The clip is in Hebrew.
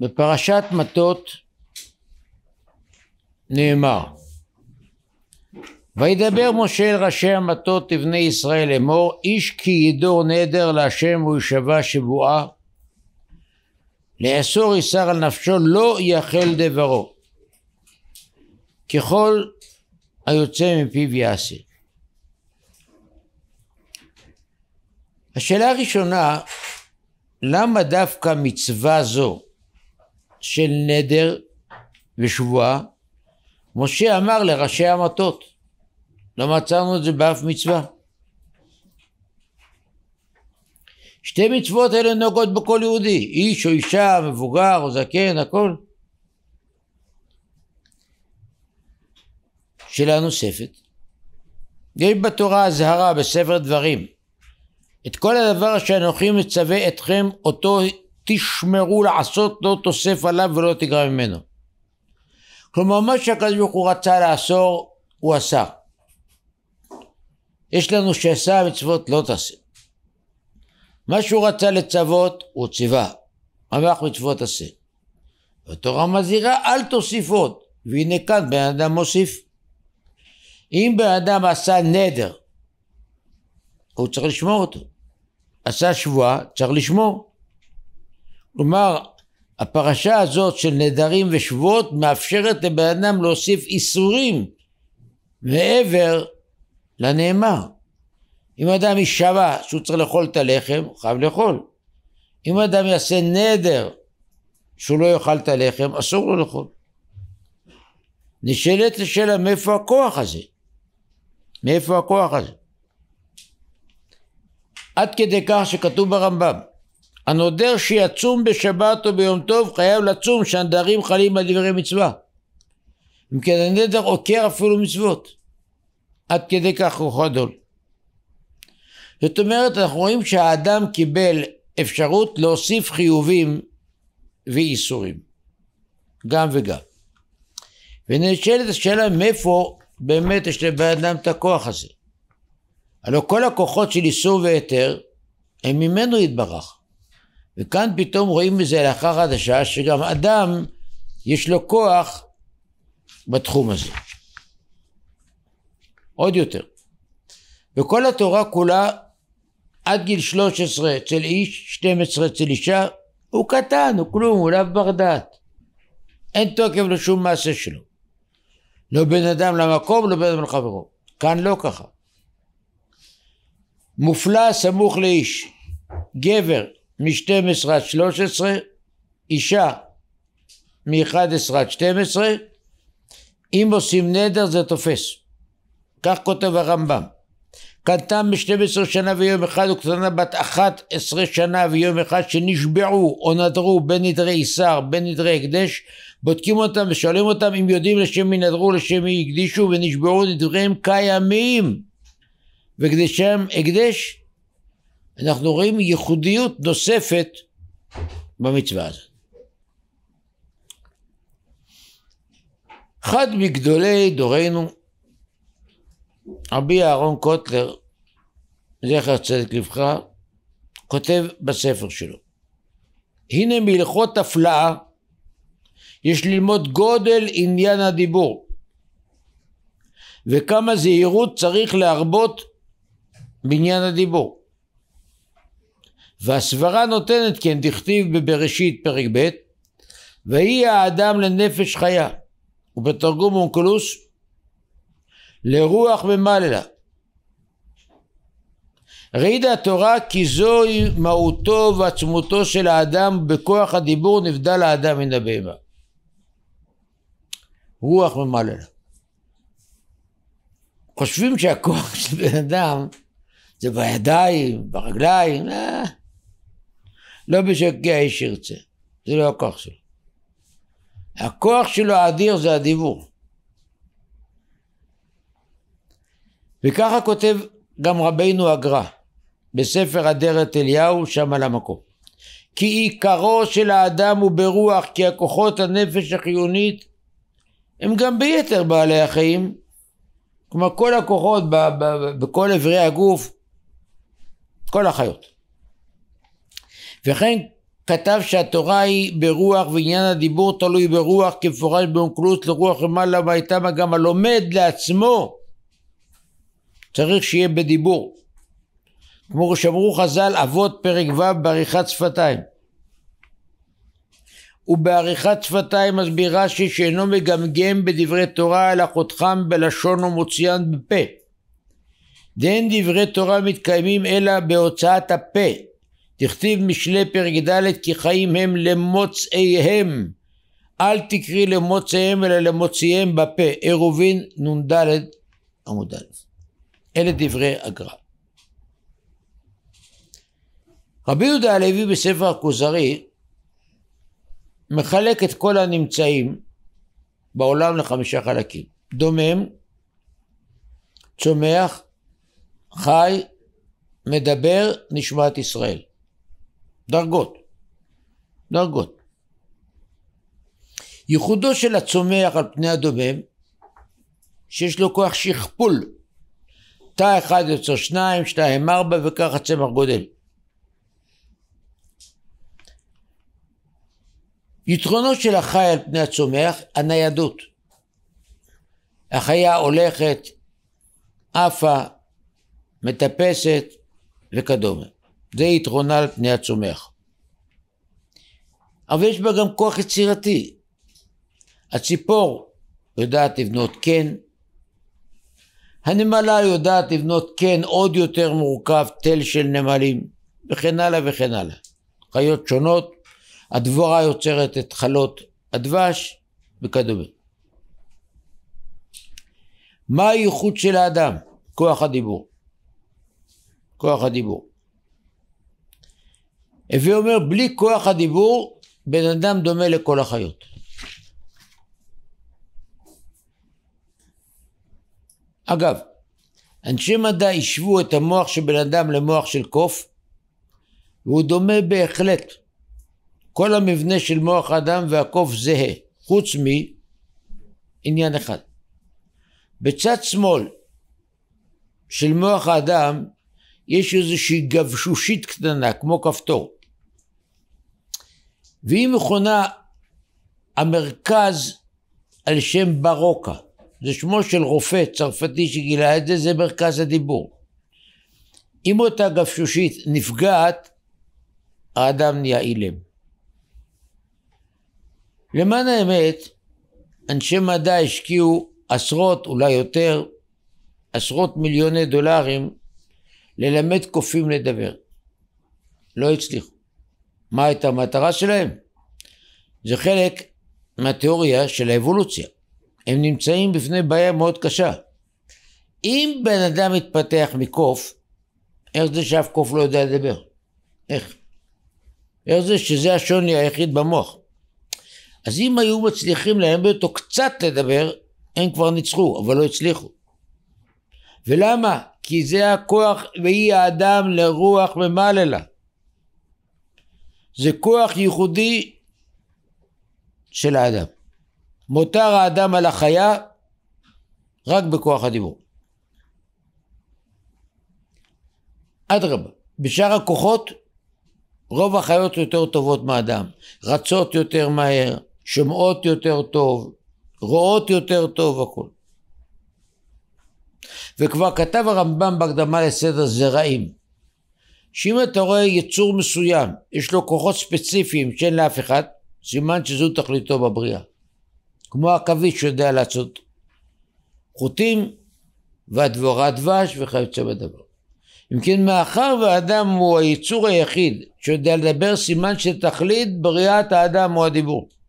בפרשת מטות נאמר וידבר משה אל ראשי המטות לבני ישראל לאמור איש כי ידור נדר להשם וישבע שבועה לאסור יסר על נפשו לא יחל דברו ככל היוצא מפיו יעשה. השאלה הראשונה למה דווקא מצווה זו של נדר ושבועה, משה אמר לראשי המטות. לא מצאנו את זה באף מצווה. שתי מצוות אלה נוגעות בכל יהודי, איש או אישה, מבוגר או זקן, הכל. שאלה נוספת, יש בתורה אזהרה בספר דברים, את כל הדבר שאנוכי מצווה אתכם אותו תשמרו לעשות, לא תוסף עליו ולא תגרע ממנו. כלומר, מה שהקדוש ברוך הוא רצה לאסור, הוא עשה. יש לנו שעשה המצוות לא תעשה. מה שהוא רצה לצוות, הוא ציווה. המלך מצוות עשה. התורה מזהירה, אל תוסיף עוד. והנה כאן בן אדם מוסיף. אם בן אדם עשה נדר, הוא צריך לשמור אותו. עשה שבועה, צריך לשמור. כלומר, הפרשה הזאת של נדרים ושבועות מאפשרת לבן אדם להוסיף איסורים מעבר לנאמר. אם אדם יישבע שהוא צריך לאכול את הלחם, הוא חייב לאכול. אם אדם יעשה נדר שהוא לא יאכל את הלחם, אסור לו לאכול. נשאלת השאלה מאיפה הכוח הזה? מאיפה הכוח הזה? עד כדי כך שכתוב ברמב"ם הנודר שיצום בשבת או ביום טוב חייב לצום שהנדרים חלים על דברי מצווה. אם כן הנדר עוקר אפילו מצוות. עד כדי כך הוא חדול. זאת אומרת אנחנו רואים שהאדם קיבל אפשרות להוסיף חיובים ואיסורים. גם וגם. ונשאלת השאלה מאיפה באמת יש לבן אדם את הכוח הזה. הלוא כל הכוחות של איסור והיתר הם ממנו יתברך. וכאן פתאום רואים בזה הלכה חדשה, שגם אדם יש לו כוח בתחום הזה. עוד יותר. וכל התורה כולה עד גיל 13 אצל איש, 12 אצל אישה, הוא קטן, הוא כלום, הוא לאו בר דעת. אין תוקף לשום מעשה שלו. לא בין אדם למקום, לא בין אדם לחברו. כאן לא ככה. מופלא סמוך לאיש. גבר מ-12 עד 13, אישה מ-11 עד 12, אם עושים נדר זה תופס. כך כותב הרמב"ם. קנתם ב-12 שנה ויום אחד וקטנה בת 11 שנה ויום אחד שנשבעו או נדרו בין נדרי איסר בין נדרי הקדש בודקים אותם ושואלים אותם אם יודעים לשם מי נדרו לשם מי הקדישו ונשבעו נדריהם קיימים וקדשם הקדש אנחנו רואים ייחודיות נוספת במצווה הזאת. אחד מגדולי דורנו, רבי אהרון קוטלר, זכר צדק לבך, כותב בספר שלו, הנה מהלכות הפלאה יש ללמוד גודל עניין הדיבור וכמה זהירות צריך להרבות בעניין הדיבור. והסברה נותנת כן דכתיב בבראשית פרק ב' ויהי האדם לנפש חיה ובתרגום אונקלוס לרוח ממללה רעידה התורה כי זוהי מהותו ועצמותו של האדם בכוח הדיבור נבדל האדם מן הבהמה רוח ממללה חושבים שהכוח של בן אדם זה בידיים, ברגליים, אה, לא בשוגע האיש ירצה, זה לא הכוח שלו. הכוח שלו האדיר זה הדיבור. וככה כותב גם רבינו הגר"א בספר אדרת אליהו שם על המקום. כי עיקרו של האדם הוא ברוח כי הכוחות הנפש החיונית הם גם ביתר בעלי החיים כלומר כל הכוחות בכל אברי הגוף כל החיות. וכן כתב שהתורה היא ברוח ועניין הדיבור תלוי ברוח כמפורש באונקלוס לרוח למעלה והייתמה גם הלומד לעצמו צריך שיהיה בדיבור כמו שאמרו חז"ל אבות פרק ו' בעריכת שפתיים ובעריכת שפתיים מסביר רש"י שאינו מגמגם בדברי תורה אלא חותכם בלשון ומוציאן בפה דין דברי תורה מתקיימים אלא בהוצאת הפה דכתיב משלי פרק ד' כי חיים הם למוצאיהם אל תקרי למוצאיהם אלא למוציאיהם בפה עירובין נ"ד עמוד א' אלה דברי הגר"א. רבי יהודה הלוי בספר הכוזרי מחלק את כל הנמצאים בעולם לחמישה חלקים דומם, צומח, חי, מדבר, נשמת ישראל. דרגות. דרגות. ייחודו של הצומח על פני הדומם, שיש לו כוח שכפול. תא אחד יוצר שניים, שתיים ארבע, וכך הצמח גודל. יתרונות של החי על פני הצומח, הניידות. החיה הולכת, עפה, מטפסת וכדומה. זה יתרונה על פני הצומח. אבל יש בה גם כוח יצירתי. הציפור יודעת לבנות קן, כן. הנמלה יודעת לבנות קן כן עוד יותר מורכב, תל של נמלים, וכן הלאה וכן הלאה. חיות שונות, הדבורה יוצרת את חלות הדבש וכדומה. מה הייחוד של האדם? כוח הדיבור. כוח הדיבור. הווי אומר, בלי כוח הדיבור, בן אדם דומה לכל החיות. אגב, אנשי מדע השוו את המוח של בן אדם למוח של קוף, והוא דומה בהחלט. כל המבנה של מוח האדם והקוף זהה, חוץ מעניין אחד. בצד שמאל של מוח האדם יש איזושהי גבשושית קטנה, כמו כפתור. והיא מכונה המרכז על שם ברוקה. זה שמו של רופא צרפתי שגילה את זה, זה מרכז הדיבור. אם אותה גפשושית נפגעת, האדם נהיה אילם. למען האמת, אנשי מדע השקיעו עשרות, אולי יותר, עשרות מיליוני דולרים ללמד קופים לדבר. לא הצליחו. מה הייתה המטרה שלהם. זה חלק מהתיאוריה של האבולוציה. הם נמצאים בפני בעיה מאוד קשה. אם בן אדם מתפתח מקוף, איך זה שאף קוף לא יודע לדבר? איך? איך זה שזה השוני היחיד במוח? אז אם היו מצליחים להם אותו קצת לדבר, הם כבר ניצחו, אבל לא הצליחו. ולמה? כי זה הכוח ויהי האדם לרוח ממללה. זה כוח ייחודי של האדם. מותר האדם על החיה רק בכוח הדיבור. אדרבה, בשאר הכוחות רוב החיות יותר טובות מאדם, רצות יותר מהר, שומעות יותר טוב, רואות יותר טוב, הכול. וכבר כתב הרמב"ם בהקדמה לסדר זרעים, שאם אתה רואה יצור מסוים, יש לו כוחות ספציפיים שאין לאף אחד, סימן שזו תכליתו בבריאה. כמו עכביש שיודע לעשות חוטים והדבורה דבש וכיוצא בדבר. אם כן, מאחר והאדם הוא היצור היחיד שיודע לדבר, סימן שתכלית בריאת האדם הוא הדיבור.